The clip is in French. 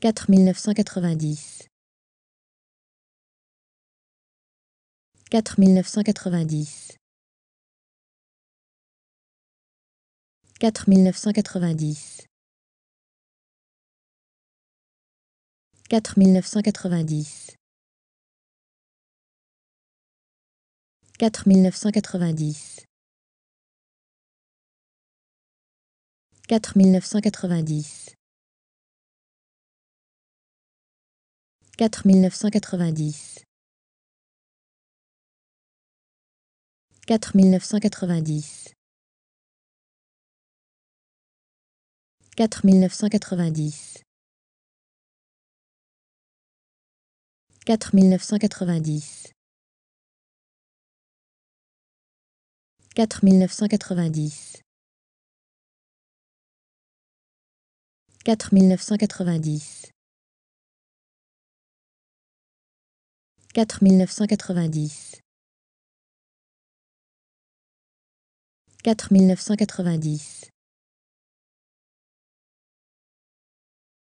Quatre mille neuf cent quatre-vingt-dix Quatre mille neuf cent quatre-vingt-dix Quatre neuf cent quatre-vingt-dix Quatre mille neuf cent quatre-vingt-dix. Quatre mille neuf cent quatre-vingt-dix. Quatre mille neuf cent quatre-vingt-dix. quatre mille neuf cent quatre-vingt-dix quatre mille neuf cent quatre-vingt-dix quatre mille neuf cent quatre-vingt-dix quatre mille neuf cent quatre-vingt-dix quatre mille neuf cent quatre-vingt-dix quatre mille neuf cent quatre-vingt-dix quatre mille neuf cent quatre-vingt-dix quatre mille neuf cent quatre-vingt-dix